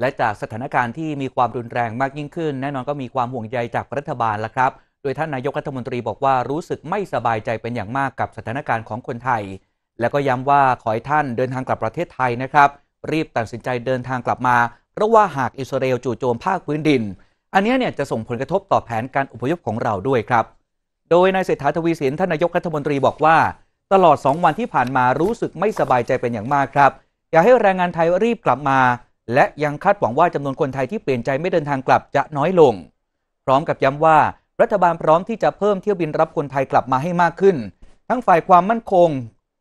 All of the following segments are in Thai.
และจากสถานการณ์ที่มีความรุนแรงมากยิ่งขึ้น แน่นอนก็มีความห่วงใยจากรัฐบาลแล้วครับ โดยท่านนายกรัฐมนตรีบอกว่ารู้สึกไม่สบายใจเป็นอย่างมากกับสถานการณ์ของคนไทย และก็ย้ำว่าขอให้ท่านเดินทางกลับประเทศไทยนะครับ รีบตัดสินใจเดินทางกลับมาเพราะว่าหากอิสราเอลจู่โจมภาคพื้นดิน อันนี้เนี่ยจะส่งผลกระทบต่อแผนการอพยพของเราด้วยครับโดยนายเศรษฐาทวีสินท่านนายกรัฐมนตรีบอกว่า ตลอด 2 วันที่ผ่านมารู้สึกไม่สบายใจเป็นอย่างมากครับอยากให้แรงงานไทยรีบกลับมาและยังคาดหวังว่าจำนวนคนไทยที่เปลี่ยนใจไม่เดินทางกลับจะน้อยลง พร้อมกับย้ำว่า รัฐบาลพร้อมที่จะเพิ่มเที่ยวบินรับคนไทยกลับมาให้มากขึ้น ทั้งฝ่ายความมั่นคง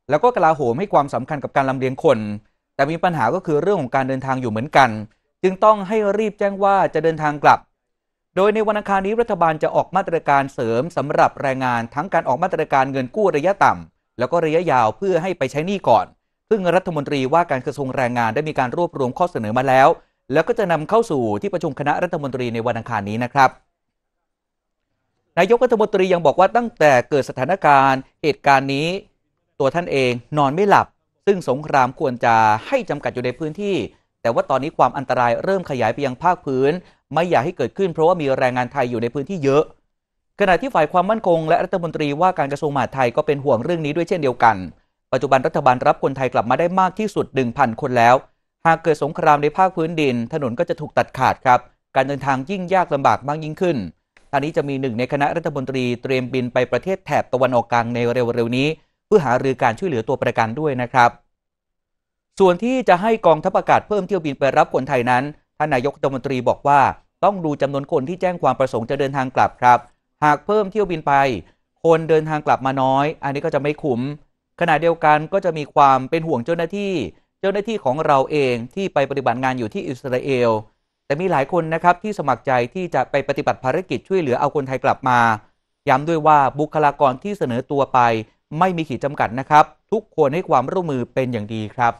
แล้วก็กลาโหมให้ความสำคัญกับการลำเลียงคน แต่มีปัญหาก็คือเรื่องของการเดินทางอยู่เหมือนกัน จึงต้องให้รีบแจ้งว่าจะเดินทางกลับ โดยในวันอังคารนี้รัฐบาลจะออกมาตรการเสริมสำหรับแรงงานทั้งการออกมาตรการเงินกู้ระยะต่ำแล้วก็ระยะยาวเพื่อให้ไปใช้หนี้ก่อนซึ่งรัฐมนตรีว่าการกระทรวงแรงงานได้มีการรวบรวมข้อเสนอมาแล้ว แล้วก็จะนำเข้าสู่ที่ประชุมคณะรัฐมนตรีในวันอังคารนี้นะครับ นายกรัฐมนตรียังบอกว่าตั้งแต่เกิดสถานการณ์ เหตุการณ์นี้ ตัวท่านเองนอนไม่หลับ ซึ่งสงครามควรจะให้จำกัดอยู่ในพื้นที่ แต่ว่าตอนนี้ความอันตรายเริ่มขยายไปยังภาคพื้น ไม่อยากให้เกิดขึ้น เพราะว่ามีแรงงานไทยอยู่ในพื้นที่เยอะ ขณะที่ฝ่ายความมั่นคง และรัฐมนตรีว่าการกระทรวงมหาดไทยก็เป็นห่วงเรื่องนี้ด้วยเช่นเดียวกันปัจจุบันรัฐบาลรับคนไทยกลับมาได้มากที่สุด 1,000 คนแล้ว หากเกิดสงครามในภาคพื้นดิน ถนนก็จะถูกตัดขาดครับ การเดินทางยิ่งยากลำบากมากยิ่งขึ้น ตอนนี้จะมีหนึ่งในคณะรัฐมนตรีเตรียมบินไปประเทศแถบตะวันออกกลางในเร็วๆ นี้ เพื่อหารือการช่วยเหลือตัวประกันด้วยนะครับ ส่วนที่จะให้กองทัพอากาศเพิ่มเที่ยวบินไปรับคนไทยนั้นท่านนายกรัฐมนตรีบอกว่า ต้องดูจำนวนคนที่แจ้งความประสงค์จะเดินทางกลับครับ หากเพิ่มเที่ยวบินไป คนเดินทางกลับมาน้อย อันนี้ก็จะไม่คุ้มขณะเดียวกันก็จะมีความเป็นห่วงเจ้าหน้าที่ เจ้าหน้าที่ของเราเองที่ไปปฏิบัติงานอยู่ที่อิสราเอลแต่มีหลายคนนะครับที่สมัครใจที่จะไปปฏิบัติภารกิจช่วยเหลือเอาคนไทยกลับมา ย้ำด้วยว่าบุคลากรที่เสนอตัวไปไม่มีขีดจำกัดนะครับทุกคนให้ความร่วมมือเป็นอย่างดีครับ